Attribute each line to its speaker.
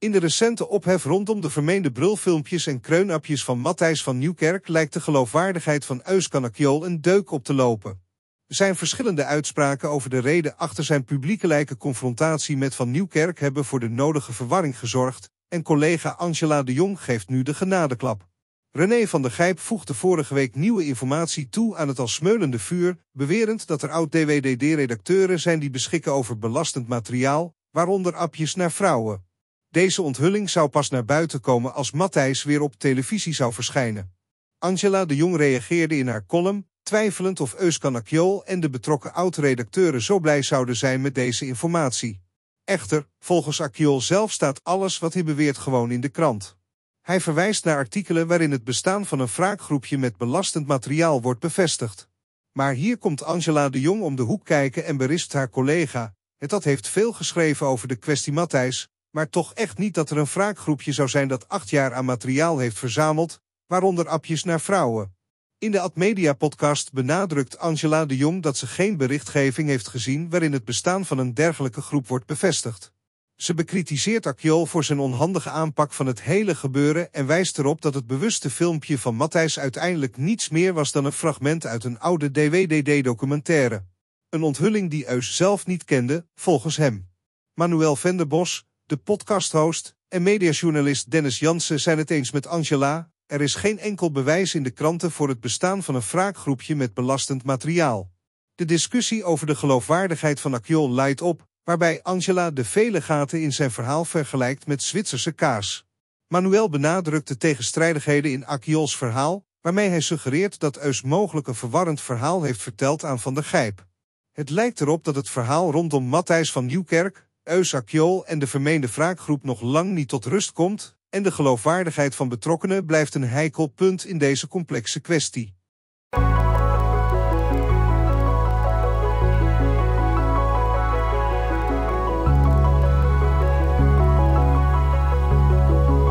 Speaker 1: In de recente ophef rondom de vermeende brulfilmpjes en kreunapjes van Matthijs van Nieuwkerk lijkt de geloofwaardigheid van Euskanakjool een deuk op te lopen. zijn verschillende uitspraken over de reden achter zijn publiekelijke confrontatie met Van Nieuwkerk hebben voor de nodige verwarring gezorgd en collega Angela de Jong geeft nu de genadeklap. René van der Gijp voegde vorige week nieuwe informatie toe aan het al smeulende vuur, bewerend dat er oud-DWDD-redacteuren zijn die beschikken over belastend materiaal, waaronder apjes naar vrouwen. Deze onthulling zou pas naar buiten komen als Matthijs weer op televisie zou verschijnen. Angela de Jong reageerde in haar column, twijfelend of Euskan Akjol en de betrokken oud-redacteuren zo blij zouden zijn met deze informatie. Echter, volgens Akjol zelf staat alles wat hij beweert gewoon in de krant. Hij verwijst naar artikelen waarin het bestaan van een wraakgroepje met belastend materiaal wordt bevestigd. Maar hier komt Angela de Jong om de hoek kijken en berispt haar collega. Het dat heeft veel geschreven over de kwestie Matthijs, maar toch echt niet dat er een wraakgroepje zou zijn dat acht jaar aan materiaal heeft verzameld, waaronder appjes naar vrouwen. In de Admedia-podcast benadrukt Angela de Jong dat ze geen berichtgeving heeft gezien waarin het bestaan van een dergelijke groep wordt bevestigd. Ze bekritiseert Akjol voor zijn onhandige aanpak van het hele gebeuren en wijst erop dat het bewuste filmpje van Matthijs uiteindelijk niets meer was dan een fragment uit een oude DWDD-documentaire. Een onthulling die Eus zelf niet kende, volgens hem. Manuel Venderbos, de podcasthost en mediajournalist Dennis Jansen zijn het eens met Angela. Er is geen enkel bewijs in de kranten voor het bestaan van een wraakgroepje met belastend materiaal. De discussie over de geloofwaardigheid van Akjol leidt op, waarbij Angela de vele gaten in zijn verhaal vergelijkt met Zwitserse kaas. Manuel benadrukt de tegenstrijdigheden in Akio's verhaal, waarmee hij suggereert dat Eus mogelijk een verwarrend verhaal heeft verteld aan Van der Gijp. Het lijkt erop dat het verhaal rondom Matthijs van Nieuwkerk, Eusak en de vermeende wraakgroep nog lang niet tot rust komt en de geloofwaardigheid van betrokkenen blijft een heikel punt in deze complexe kwestie.